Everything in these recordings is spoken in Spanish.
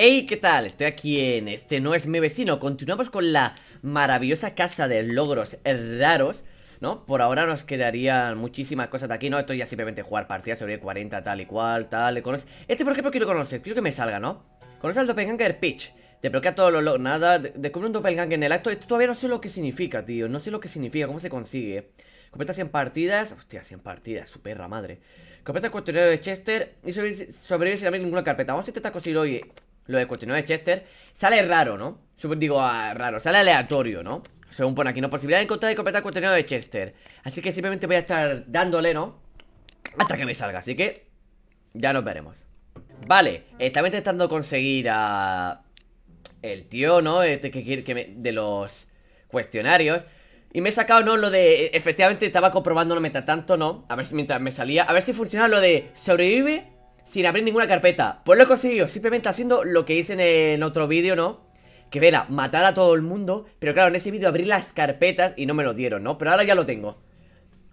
Hey, ¿qué tal? Estoy aquí en Este no es mi vecino Continuamos con la maravillosa casa de logros raros ¿No? Por ahora nos quedarían muchísimas cosas de aquí, ¿no? Esto ya simplemente jugar partidas sobre 40, tal y cual, tal, y conoce... Este, por ejemplo, quiero conocer, quiero que me salga, ¿no? Conoce al doppelganger Te bloquea todos los logros, nada, descubre un doppelganger en el acto Esto todavía no sé lo que significa, tío, no sé lo que significa, cómo se consigue Completa 100 partidas. Hostia, 100 partidas, su perra madre. Completa el cuestionario de Chester y sobre sin abrir ninguna carpeta. Vamos a intentar conseguirlo. hoy lo de cuestionar de Chester Sale raro, ¿no? Super, digo, ah, raro, sale aleatorio, ¿no? Según pone aquí, no posibilidad de encontrar y completar contenido de Chester Así que simplemente voy a estar dándole, ¿no? Hasta que me salga, así que ya nos veremos Vale, estaba intentando conseguir a... El tío, ¿no? Este que, quiere que me, de los cuestionarios y me he sacado, ¿no? Lo de. E, efectivamente, estaba comprobándolo mientras tanto, ¿no? A ver si mientras me salía. A ver si funcionaba lo de sobrevive sin abrir ninguna carpeta. Pues lo he conseguido, simplemente haciendo lo que hice en, el otro vídeo, ¿no? Que era matar a todo el mundo, pero claro, en ese vídeo abrí las carpetas y no me lo dieron, ¿no? Pero ahora ya lo tengo.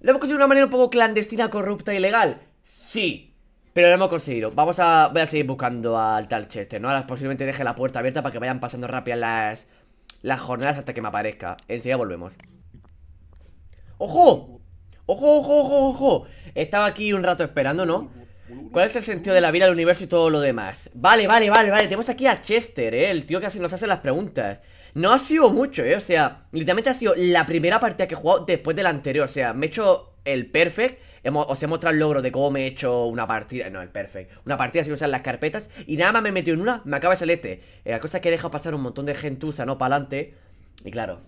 ¿Lo hemos conseguido de una manera un poco clandestina, corrupta, y ilegal? Sí, pero lo hemos conseguido. Vamos a... voy a seguir buscando al tal Chester, ¿no? Ahora posiblemente deje la puerta abierta para que vayan pasando rápido las... las jornadas hasta que me aparezca. Enseguida volvemos. ¡Ojo! ¡Ojo, ojo, ojo, ojo! Estaba aquí un rato esperando, ¿no? ¿Cuál es el sentido de la vida, el universo y todo lo demás? Vale, vale, vale, vale. Tenemos aquí a Chester, ¿eh? El tío que así nos hace las preguntas. No ha sido mucho, ¿eh? O sea, literalmente ha sido la primera partida que he jugado después de la anterior. O sea, me he hecho el perfect. Hemos, os he mostrado el logro de cómo me he hecho una partida. No, el perfect. Una partida sin usar las carpetas. Y nada más me he metido en una, me acaba el este. Eh, la cosa es que he dejado pasar un montón de gentuza, ¿no? Para adelante. Y claro,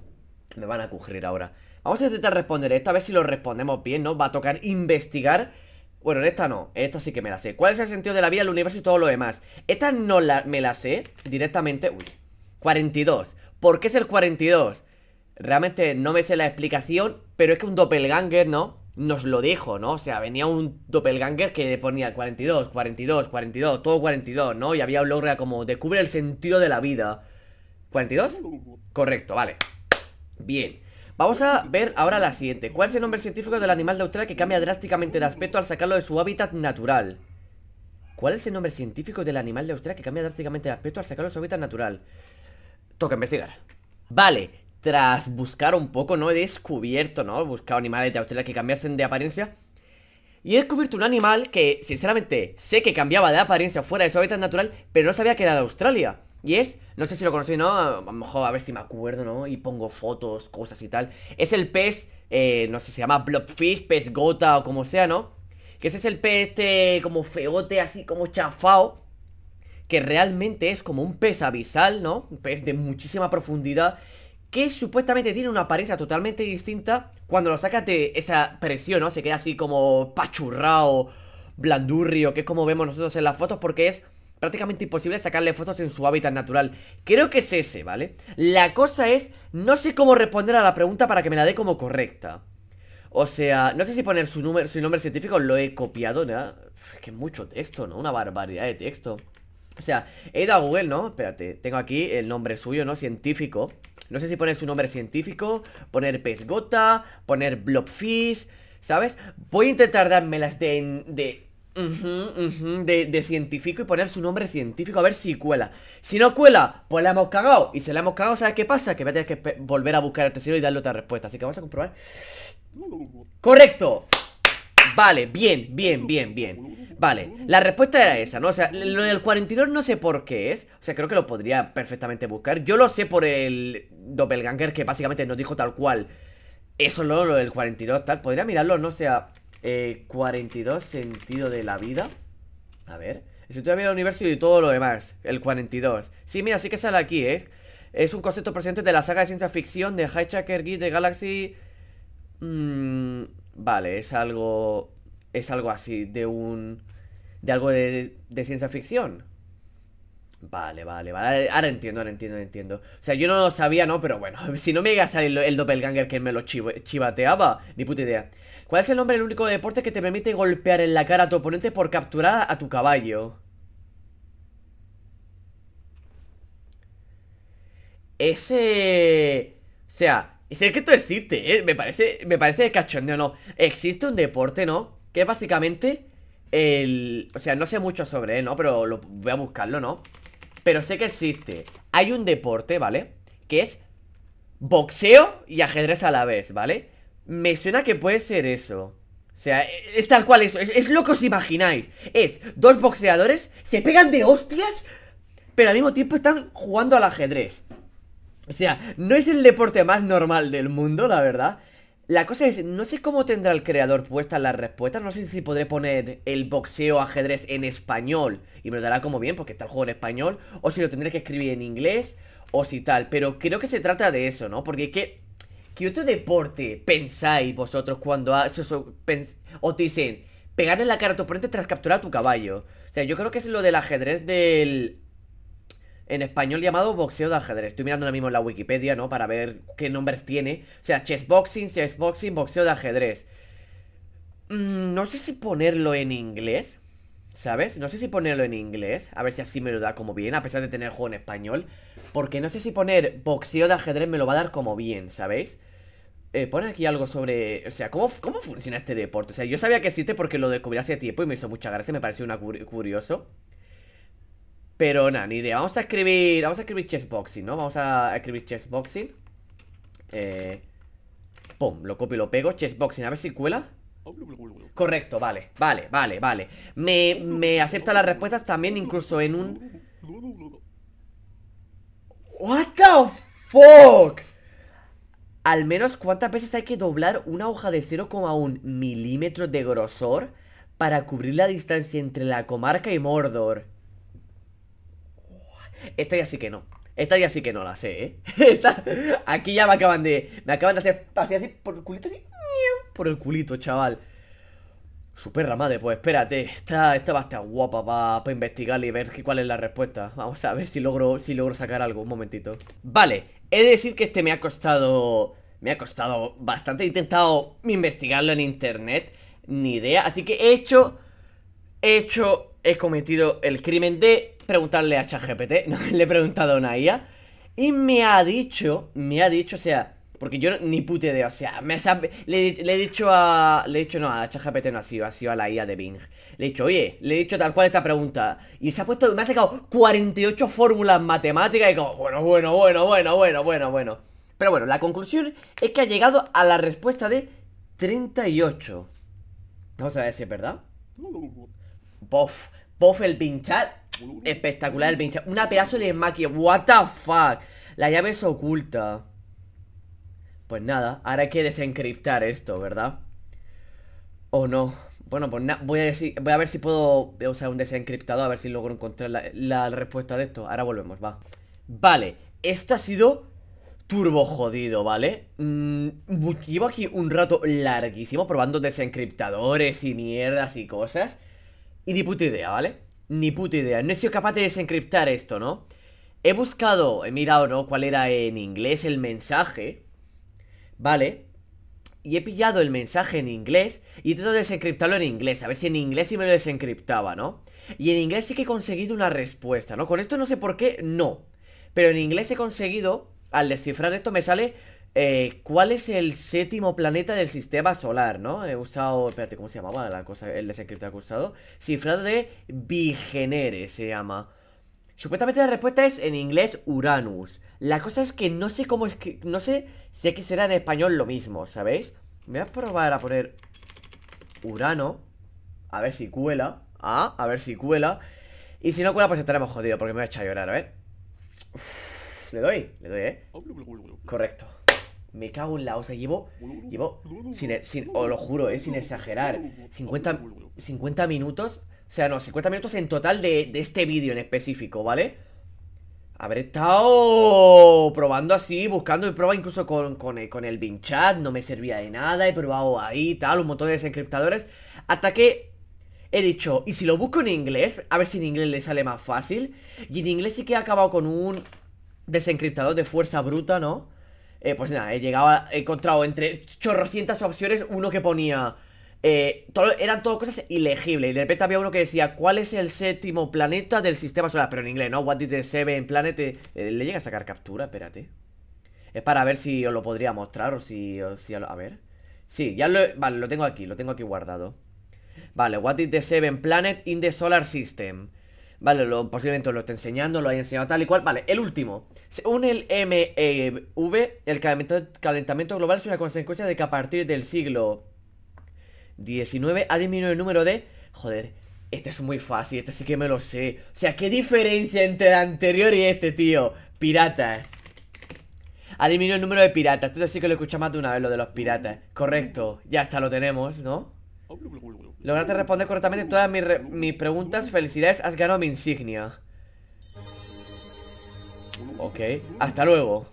me van a cubrir ahora. Vamos a intentar responder esto, a ver si lo respondemos bien, ¿no? Va a tocar investigar bueno, esta no, esta sí que me la sé ¿Cuál es el sentido de la vida, el universo y todo lo demás? Esta no la, me la sé directamente Uy, 42 ¿Por qué es el 42? Realmente no me sé la explicación Pero es que un doppelganger, ¿no? Nos lo dijo, ¿no? O sea, venía un doppelganger que ponía 42, 42, 42 Todo 42, ¿no? Y había un logro como Descubre el sentido de la vida ¿42? Uh. Correcto, vale Bien Vamos a ver ahora la siguiente. ¿Cuál es el nombre científico del animal de Australia que cambia drásticamente de aspecto al sacarlo de su hábitat natural? ¿Cuál es el nombre científico del animal de Australia que cambia drásticamente de aspecto al sacarlo de su hábitat natural? Toca investigar. Vale, tras buscar un poco, no he descubierto, ¿no? He buscado animales de Australia que cambiasen de apariencia. Y he descubierto un animal que, sinceramente, sé que cambiaba de apariencia fuera de su hábitat natural, pero no sabía que era de Australia. Y es, no sé si lo conocéis, ¿no? A lo mejor a ver si me acuerdo, ¿no? Y pongo fotos, cosas y tal. Es el pez, eh, no sé, se llama Blobfish, pez gota o como sea, ¿no? Que ese es el pez este como feote, así como chafao. Que realmente es como un pez abisal, ¿no? Un pez de muchísima profundidad que supuestamente tiene una apariencia totalmente distinta cuando lo sacas de esa presión, ¿no? Se queda así como pachurrao, blandurrio, que es como vemos nosotros en las fotos, porque es prácticamente imposible sacarle fotos en su hábitat natural. Creo que es ese, ¿vale? La cosa es, no sé cómo responder a la pregunta para que me la dé como correcta. O sea, no sé si poner su, número, su nombre científico lo he copiado, ¿no? Es que mucho texto, ¿no? Una barbaridad de texto. O sea, he ido a Google, ¿no? Espérate, tengo aquí el nombre suyo, ¿no? Científico. No sé si poner su nombre científico, poner pesgota, poner blobfish, ¿sabes? Voy a intentar dármelas de, de de, científico y poner su nombre científico a ver si cuela. Si no cuela, pues la hemos cagado. Y si la hemos cagado, ¿sabes qué pasa? Que voy a tener que volver a buscar el tesoro y darle otra respuesta. Así que vamos a comprobar. ¡Correcto! Vale, bien, bien, bien, bien. Vale, la respuesta era esa, ¿no? O sea, lo del 42 no sé por qué es. O sea, creo que lo podría perfectamente buscar. Yo lo sé por el doppelganger que básicamente nos dijo tal cual. Eso no, lo del 42, tal. Podría mirarlo, no o sea. Eh, 42, sentido de la vida. A ver. vida el universo y todo lo demás. El 42. Sí, mira, sí que sale aquí, ¿eh? Es un concepto presente de la saga de ciencia ficción de Hitchhiker's Guide de Galaxy. Mm, vale, es algo. Es algo así, de un. De algo de, de ciencia ficción. Vale, vale, vale. Ahora entiendo, ahora entiendo, entiendo. O sea, yo no lo sabía, ¿no? Pero bueno, si no me llega a salir el doppelganger que me lo chivateaba, ni puta idea. ¿Cuál es el nombre del único deporte que te permite golpear en la cara a tu oponente por capturar a tu caballo? Ese... O sea, es que esto existe, ¿eh? Me parece, me parece cachondeo, ¿no? Existe un deporte, ¿no? Que básicamente el... O sea, no sé mucho sobre él, ¿no? Pero lo... voy a buscarlo, ¿no? Pero sé que existe. Hay un deporte, ¿vale? Que es boxeo y ajedrez a la vez, ¿vale? Me suena que puede ser eso. O sea, e-, es tal cual eso. Es, lo que os imagináis. Es dos boxeadores, se pegan de hostias, pero al mismo tiempo están jugando al ajedrez. O sea, no es el deporte más normal del mundo, la verdad. La cosa es, no sé cómo tendrá el creador puesta la respuesta, no sé si podré poner el boxeo ajedrez en español y me lo dará como bien porque está el juego en español, o si lo tendré que escribir en inglés, o si tal, pero creo que se trata de eso, ¿no? Porque que, qué otro deporte pensáis vosotros cuando dicen en dicen en la cara a tu oponente tras capturar a tu caballo? O sea, yo creo que es lo del ajedrez del en español llamado boxeo de ajedrez. Estoy mirando ahora mismo en la Wikipedia, ¿no? Para ver qué nombres tiene. O sea, chessboxing, chessboxing, boxeo de ajedrez. Mm, no sé si ponerlo en inglés, ¿sabes? No sé si ponerlo en inglés, a ver si así me lo da como bien, a pesar de tener juego en español. Porque no sé si poner boxeo de ajedrez me lo va a dar como bien, ¿sabéis? Eh, aquí algo sobre. O sea, ¿cómo, ¿cómo funciona este deporte? O sea, yo sabía que existe porque lo descubrí hace tiempo y me hizo mucha gracia, me pareció una curioso. Pero nada, ni idea. Vamos a escribir. Vamos a escribir chessboxing, ¿no? Vamos a escribir chessboxing. Eh. Pum, lo copio y lo pego. Chessboxing, a ver si cuela. Correcto, vale, vale, vale, vale. Me, me acepta las respuestas también, incluso en un. What the fuck? Al menos cuántas veces hay que doblar una hoja de 0,1 milímetros de grosor para cubrir la distancia entre la comarca y Mordor. Esta ya sí que no. Esta ya sí que no la sé, ¿eh? aquí ya me acaban de. Me acaban de hacer así, así por el culito, así. Por el culito, chaval. Su madre, pues espérate. Esta, esta va a guapa para pa investigar y ver cuál es la respuesta. Vamos a ver si logro, si logro sacar algo. Un momentito. Vale, he de decir que este me ha costado. Me ha costado bastante. He intentado investigarlo en internet. Ni idea. Así que he hecho. He hecho. He cometido el crimen de preguntarle a ChatGPT, le he preguntado a una IA, y me ha dicho, me ha dicho, o sea, porque yo ni puta idea, o sea, me le, he dicho a, le he dicho, no, a ChatGPT no ha sido, ha sido a la IA de Bing. Le he dicho, oye, le he dicho tal cual esta pregunta, y se ha puesto, me ha sacado 48 fórmulas matemáticas, y como, bueno, bueno, bueno, bueno, bueno, bueno, bueno. Pero bueno, la conclusión es que ha llegado a la respuesta de 38. Vamos a ver si es verdad. puff Pof el pinchar Espectacular el pinche. Una pedazo de maquillaje What the fuck. La llave es oculta. Pues nada, ahora hay que desencriptar esto, ¿verdad? O no. Bueno, pues voy a decir, voy a ver si puedo usar un desencriptador a ver si logro encontrar la, respuesta de esto. Ahora volvemos, va. Vale, esto ha sido turbo jodido, ¿vale? Mm, llevo aquí un rato larguísimo probando desencriptadores y mierdas y cosas. Y ni puta idea, ¿vale? Ni puta idea. No he sido capaz de desencriptar esto, ¿no? He buscado, he mirado, ¿no? Cuál era en inglés el mensaje. Vale. Y he pillado el mensaje en inglés y he tratado de desencriptarlo en inglés. A ver si en inglés sí me lo desencriptaba, ¿no? Y en inglés sí que he conseguido una respuesta, ¿no? Con esto no sé por qué, no. Pero en inglés he conseguido, al descifrar esto me sale eh, ¿Cuál es el séptimo planeta del sistema solar, no? He usado, espérate, ¿cómo se llamaba la cosa? El desencripto que he usado. Cifrado de Vigenere se llama. Supuestamente la respuesta es en inglés Uranus. La cosa es que no sé cómo es que, no sé si que será en español lo mismo, ¿sabéis? Voy a probar a poner Urano. A ver si cuela. Ah, a ver si cuela. Y si no cuela, pues estaremos jodidos, porque me voy a echar a llorar, a ver. le doy, le doy, ¿eh? Correcto. Me cago en la. O sea, llevo. Llevo. Sin, e, sin, os lo juro, eh, sin exagerar. 50, 50 minutos. O sea, no, 50 minutos en total de, de este vídeo en específico, ¿vale? Habré estado probando así, buscando y prueba incluso con, con, el Bing Chat, no me servía de nada, he probado ahí, tal, un montón de desencriptadores, hasta que he dicho, y si lo busco en inglés, a ver si en inglés le sale más fácil, y en inglés sí que he acabado con un desencriptador de fuerza bruta, ¿no? Eh, pues nada, he eh, llegado, he encontrado entre chorrocientas opciones uno que ponía... Eh, eran todas cosas ilegibles. Y de repente había uno que decía, ¿cuál es el séptimo planeta del sistema solar? Pero en inglés, ¿no? What is the seven planet? Eh, eh, ¿Le llega a sacar captura? Espérate. Es para ver si os lo podría mostrar o si... a ver. Sí, ya lo... Vale, lo tengo aquí, lo tengo aquí guardado. Vale, what is the seven planet in the solar system? Vale, lo, posiblemente lo esté enseñando, lo haya enseñado tal y cual. Vale, el último. Según el MEV, el calentamiento, calentamiento global es una consecuencia de que a partir del siglo XIX ha disminuido el número de... Joder, este es muy fácil, este sí que me lo sé. O sea, ¿qué diferencia entre el anterior y este, tío? Piratas. Ha disminuido el número de piratas. Esto sí que lo escuchado más de una vez, lo de los piratas. Correcto, ya está, lo tenemos, ¿no? Lograste responder correctamente todas mis, preguntas. Felicidades, has ganado mi insignia. Ok, hasta luego.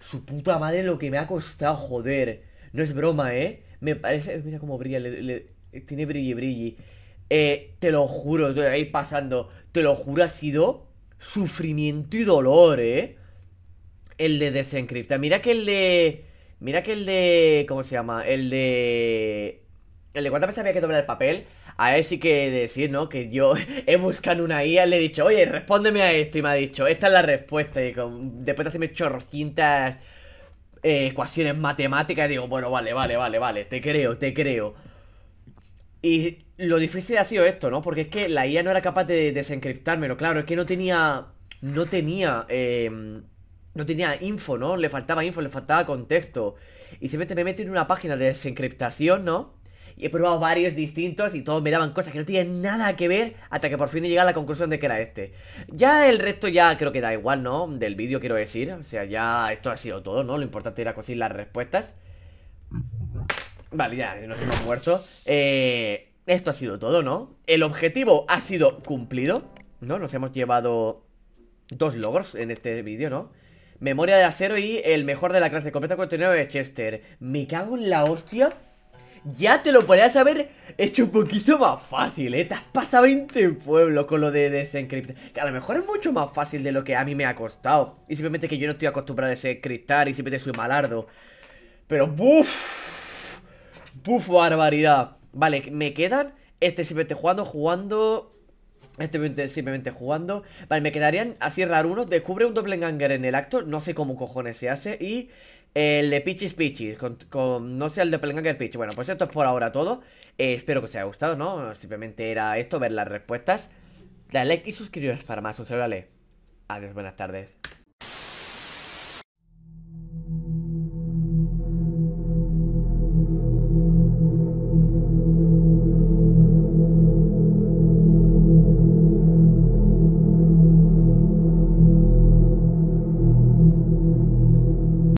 Su puta madre lo que me ha costado, joder. No es broma, ¿eh? Me parece... Mira cómo brilla, tiene brilli brilli. Eh, te lo juro, estoy ahí pasando. Te lo juro, ha sido sufrimiento y dolor, ¿eh? El de desencripta. Mira que el de... Mira que el de... ¿Cómo se llama? El de... El de cuántas veces había que doblar el papel, a él sí que decir, ¿no? Que yo he buscado una IA, le he dicho, oye, respóndeme a esto, y me ha dicho, esta es la respuesta, y después de hacerme chorros, eh, ecuaciones matemáticas, digo, bueno, vale, vale, vale, vale, te creo, te creo. Y lo difícil ha sido esto, ¿no? Porque es que la IA no era capaz de desencriptármelo, claro, es que no tenía, no tenía, em, no tenía info, ¿no? Le faltaba info, le faltaba contexto. Y simplemente me meto en una página de desencriptación, ¿no? he probado varios distintos y todos me daban cosas que no tienen nada que ver hasta que por fin llegado a la conclusión de que era este. Ya el resto ya creo que da igual, ¿no? Del vídeo quiero decir, o sea, ya esto ha sido todo, ¿no? Lo importante era conseguir las respuestas. Vale, ya nos hemos muerto. Eh, esto ha sido todo, ¿no? El objetivo ha sido cumplido, ¿no? Nos hemos llevado dos logros en este vídeo, ¿no? Memoria de acero y el mejor de la clase completa 49 de Chester. Me cago en la hostia ya te lo podrías haber hecho un poquito más fácil, ¿eh? Te has pasado 20 pueblos con lo de desencriptar. Que a lo mejor es mucho más fácil de lo que a mí me ha costado. Y simplemente que yo no estoy acostumbrado a desencriptar y simplemente soy malardo. Pero, ¡buf! ¡Buf, barbaridad! Vale, me quedan este simplemente jugando, jugando... Este simplemente jugando Vale, me quedarían así uno Descubre un ganger en el acto No sé cómo cojones se hace Y el de Pichis Pichis, con, no sea el de el Pichis. Bueno, pues esto es por ahora todo. Eh, espero que os haya gustado, ¿no? Simplemente era esto, ver las respuestas. Dale like y suscribiros para más. Un saludo, Adiós, buenas tardes.